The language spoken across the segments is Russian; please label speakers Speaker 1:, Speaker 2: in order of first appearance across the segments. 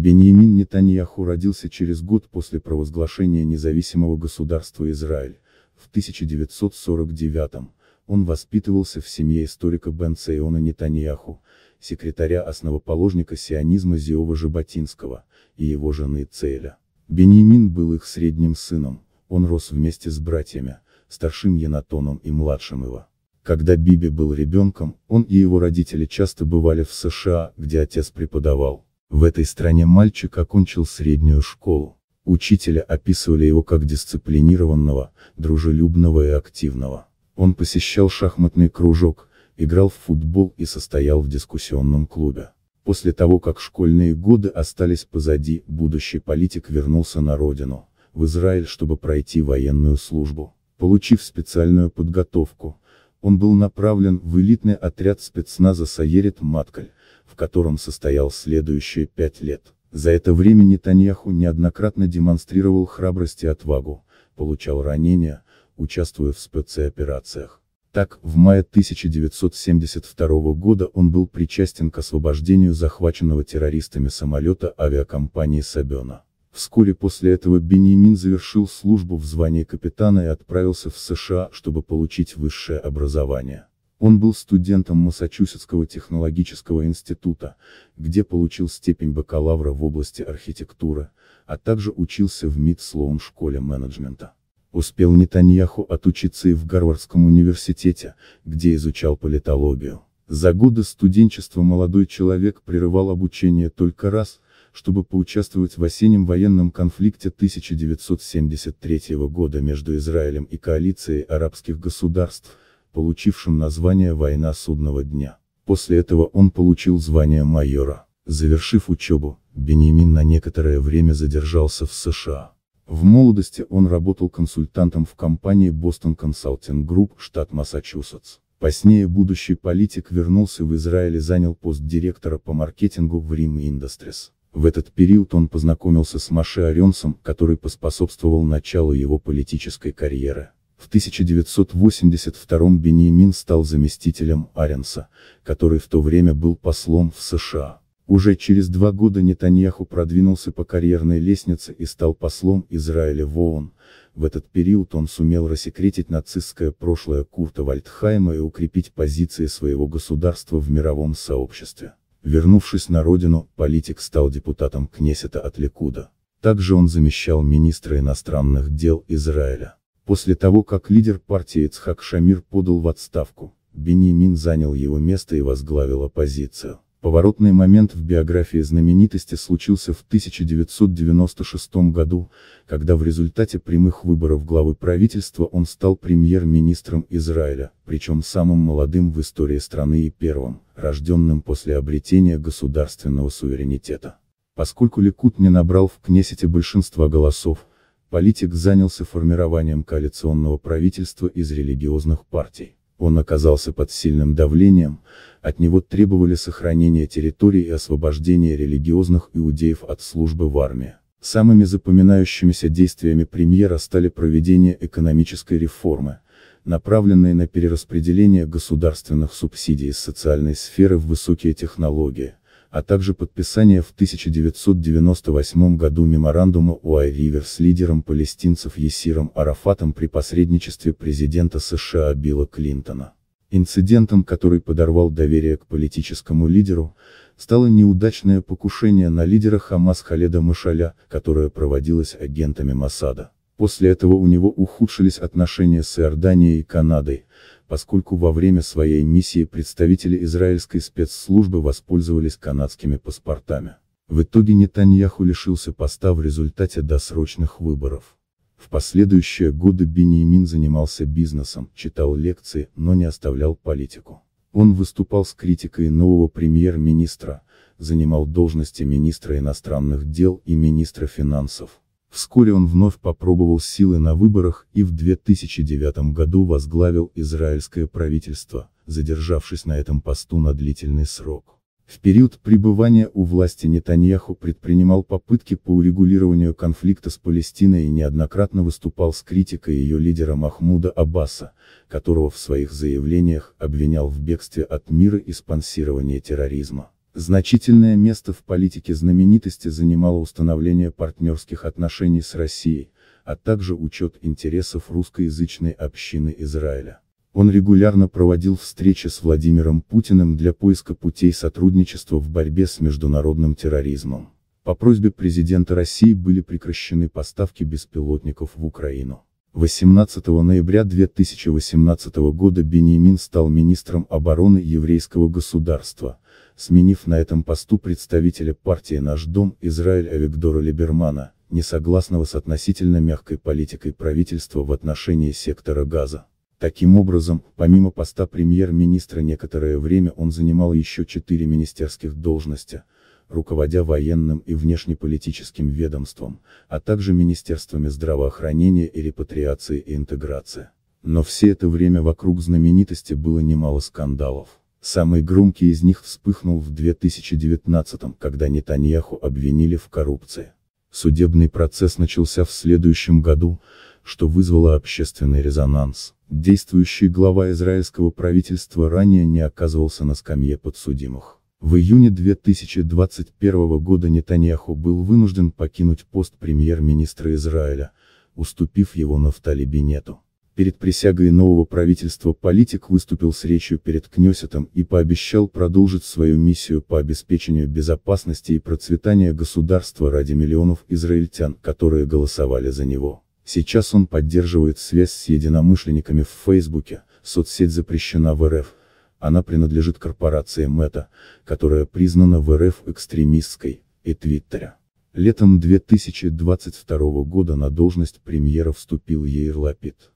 Speaker 1: Беньямин Нетаньяху родился через год после провозглашения независимого государства Израиль, в 1949 он воспитывался в семье историка Бен Цейона Нетаньяху, секретаря основоположника сионизма Зиова Жаботинского, и его жены Цейля. Беньямин был их средним сыном, он рос вместе с братьями, старшим Янатоном и младшим его. Когда Биби был ребенком, он и его родители часто бывали в США, где отец преподавал. В этой стране мальчик окончил среднюю школу. Учителя описывали его как дисциплинированного, дружелюбного и активного. Он посещал шахматный кружок, играл в футбол и состоял в дискуссионном клубе. После того, как школьные годы остались позади, будущий политик вернулся на родину, в Израиль, чтобы пройти военную службу. Получив специальную подготовку, он был направлен в элитный отряд спецназа Саерит Маткаль, в котором состоял следующие пять лет. За это время Нетаньяху неоднократно демонстрировал храбрость и отвагу, получал ранения, участвуя в спецоперациях. Так, в мае 1972 года он был причастен к освобождению захваченного террористами самолета авиакомпании Сабена. Вскоре после этого Бенемин завершил службу в звании капитана и отправился в США, чтобы получить высшее образование. Он был студентом Массачусетского технологического института, где получил степень бакалавра в области архитектуры, а также учился в МИД Слоун школе менеджмента. Успел Нетаньяху отучиться и в Гарвардском университете, где изучал политологию. За годы студенчества молодой человек прерывал обучение только раз, чтобы поучаствовать в осеннем военном конфликте 1973 года между Израилем и коалицией арабских государств, получившим название «Война судного дня». После этого он получил звание майора. Завершив учебу, Бенемин на некоторое время задержался в США. В молодости он работал консультантом в компании Boston Consulting Group, штат Массачусетс. Позднее будущий политик вернулся в Израиль и занял пост директора по маркетингу в Rim Industries. В этот период он познакомился с Маше Оренсом, который поспособствовал началу его политической карьеры. В 1982 Беньямин стал заместителем Аренса, который в то время был послом в США. Уже через два года Нетаньяху продвинулся по карьерной лестнице и стал послом Израиля в ООН. В этот период он сумел рассекретить нацистское прошлое Курта Вальдхайма и укрепить позиции своего государства в мировом сообществе. Вернувшись на родину, политик стал депутатом Кнесета от Ликуда. Также он замещал министра иностранных дел Израиля. После того, как лидер партии Ицхак Шамир подал в отставку, Беньямин занял его место и возглавил оппозицию. Поворотный момент в биографии знаменитости случился в 1996 году, когда в результате прямых выборов главы правительства он стал премьер-министром Израиля, причем самым молодым в истории страны и первым, рожденным после обретения государственного суверенитета. Поскольку Ликут не набрал в Кнессете большинства голосов, Политик занялся формированием коалиционного правительства из религиозных партий. Он оказался под сильным давлением, от него требовали сохранения территорий и освобождения религиозных иудеев от службы в армии. Самыми запоминающимися действиями премьера стали проведение экономической реформы, направленной на перераспределение государственных субсидий из социальной сферы в высокие технологии, а также подписание в 1998 году меморандума УАЭ-Ривер с лидером палестинцев Есиром Арафатом при посредничестве президента США Билла Клинтона. Инцидентом, который подорвал доверие к политическому лидеру, стало неудачное покушение на лидера Хамас Халеда Мышаля, которое проводилось агентами Масада. После этого у него ухудшились отношения с Иорданией и Канадой, поскольку во время своей миссии представители израильской спецслужбы воспользовались канадскими паспортами. В итоге Нетаньяху лишился поста в результате досрочных выборов. В последующие годы Бениамин занимался бизнесом, читал лекции, но не оставлял политику. Он выступал с критикой нового премьер-министра, занимал должности министра иностранных дел и министра финансов. Вскоре он вновь попробовал силы на выборах и в 2009 году возглавил израильское правительство, задержавшись на этом посту на длительный срок. В период пребывания у власти Нетаньяху предпринимал попытки по урегулированию конфликта с Палестиной и неоднократно выступал с критикой ее лидера Махмуда Аббаса, которого в своих заявлениях обвинял в бегстве от мира и спонсировании терроризма. Значительное место в политике знаменитости занимало установление партнерских отношений с Россией, а также учет интересов русскоязычной общины Израиля. Он регулярно проводил встречи с Владимиром Путиным для поиска путей сотрудничества в борьбе с международным терроризмом. По просьбе президента России были прекращены поставки беспилотников в Украину. 18 ноября 2018 года Бенемин стал министром обороны еврейского государства, сменив на этом посту представителя партии «Наш дом» Израиль Авигдора Либермана, не согласного с относительно мягкой политикой правительства в отношении сектора газа. Таким образом, помимо поста премьер-министра некоторое время он занимал еще четыре министерских должности, руководя военным и внешнеполитическим ведомством, а также министерствами здравоохранения и репатриации и интеграции. Но все это время вокруг знаменитости было немало скандалов. Самый громкий из них вспыхнул в 2019-м, когда Нетаньяху обвинили в коррупции. Судебный процесс начался в следующем году, что вызвало общественный резонанс. Действующий глава израильского правительства ранее не оказывался на скамье подсудимых. В июне 2021 года Нетаньяху был вынужден покинуть пост премьер-министра Израиля, уступив его Нафтали Бенету. Перед присягой нового правительства политик выступил с речью перед Кнесетом и пообещал продолжить свою миссию по обеспечению безопасности и процветания государства ради миллионов израильтян, которые голосовали за него. Сейчас он поддерживает связь с единомышленниками в Фейсбуке, соцсеть запрещена в РФ, она принадлежит корпорации Мета, которая признана в РФ экстремистской, и Твиттера. Летом 2022 года на должность премьера вступил Яир Лапид.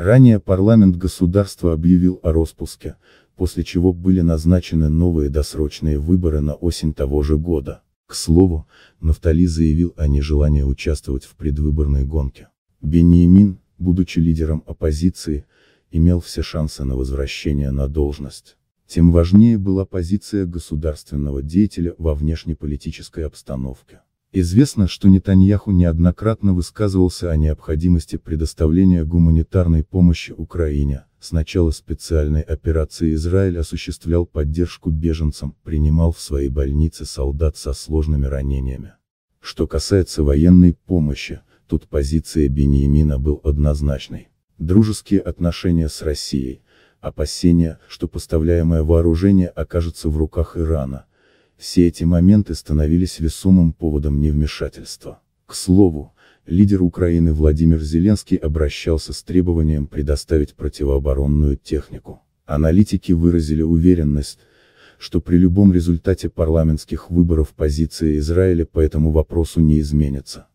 Speaker 1: Ранее парламент государства объявил о распуске, после чего были назначены новые досрочные выборы на осень того же года. К слову, Нафтали заявил о нежелании участвовать в предвыборной гонке. Бениамин, будучи лидером оппозиции, имел все шансы на возвращение на должность. Тем важнее была позиция государственного деятеля во внешнеполитической обстановке. Известно, что Нетаньяху неоднократно высказывался о необходимости предоставления гуманитарной помощи Украине. С начала специальной операции Израиль осуществлял поддержку беженцам, принимал в свои больницы солдат со сложными ранениями. Что касается военной помощи, тут позиция Бениамина был однозначной. Дружеские отношения с Россией, опасения, что поставляемое вооружение окажется в руках Ирана, все эти моменты становились весомым поводом невмешательства. К слову, лидер Украины Владимир Зеленский обращался с требованием предоставить противооборонную технику. Аналитики выразили уверенность, что при любом результате парламентских выборов позиции Израиля по этому вопросу не изменится.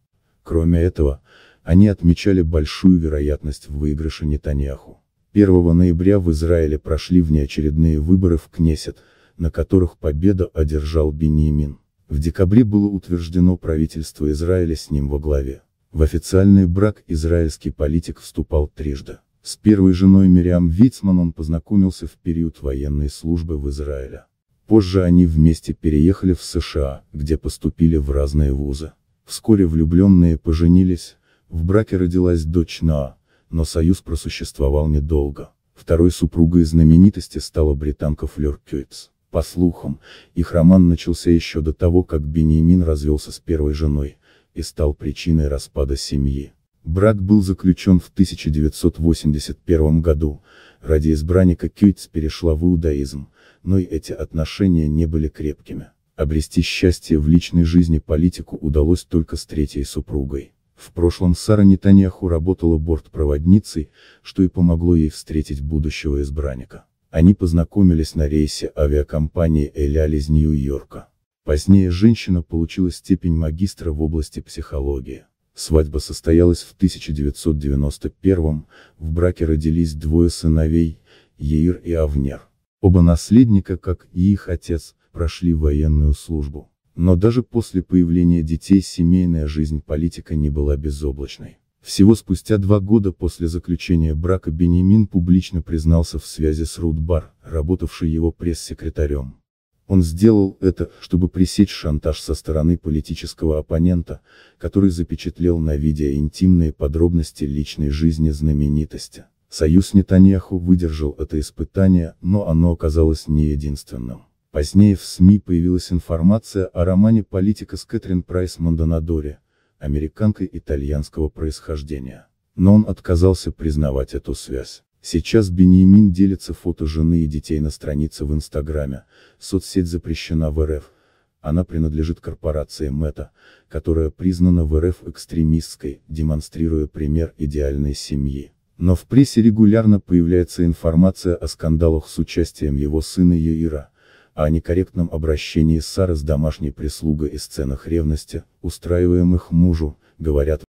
Speaker 1: Кроме этого, они отмечали большую вероятность в выигрыше Нетаньяху. 1 ноября в Израиле прошли внеочередные выборы в Кнессет, на которых победу одержал Беньямин. В декабре было утверждено правительство Израиля с ним во главе. В официальный брак израильский политик вступал трижды. С первой женой Мириам Вицман он познакомился в период военной службы в Израиле. Позже они вместе переехали в США, где поступили в разные вузы. Вскоре влюбленные поженились, в браке родилась дочь Наа, но союз просуществовал недолго. Второй супругой знаменитости стала британка Флёр Кюитс. По слухам, их роман начался еще до того, как Бениамин развелся с первой женой, и стал причиной распада семьи. Брак был заключен в 1981 году, ради избранника Кюйтс перешла в иудаизм, но и эти отношения не были крепкими. Обрести счастье в личной жизни политику удалось только с третьей супругой. В прошлом Сара Нетаньяху работала бортпроводницей, что и помогло ей встретить будущего избранника. Они познакомились на рейсе авиакомпании «Эляль» из Нью-Йорка. Позднее женщина получила степень магистра в области психологии. Свадьба состоялась в 1991 в браке родились двое сыновей, Еир и Авнер. Оба наследника, как и их отец, прошли военную службу. Но даже после появления детей семейная жизнь политика не была безоблачной. Всего спустя два года после заключения брака Бенемин публично признался в связи с Рут Бар, работавшей его пресс-секретарем. Он сделал это, чтобы пресечь шантаж со стороны политического оппонента, который запечатлел на видео интимные подробности личной жизни знаменитости. Союз Нетаньяху выдержал это испытание, но оно оказалось не единственным. Позднее в СМИ появилась информация о романе политика с Кэтрин Прайс Мандонадоре, американкой итальянского происхождения. Но он отказался признавать эту связь. Сейчас Бениамин делится фото жены и детей на странице в Инстаграме, соцсеть запрещена в РФ. Она принадлежит корпорации Мета, которая признана в РФ экстремистской, демонстрируя пример идеальной семьи. Но в прессе регулярно появляется информация о скандалах с участием его сына Яира, о некорректном обращении Сары с домашней прислугой и сценах ревности, устраиваемых мужу, говорят